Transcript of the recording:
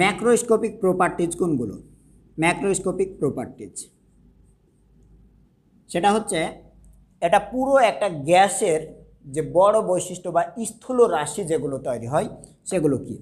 macroscopic properties কোনগুলো macroscopic properties সেটা হচ্ছে এটা পুরো একটা গ্যাসের যে বড় বৈশিষ্ট্য বা স্থূল রাশি যেগুলো তৈরি হয় সেগুলো কী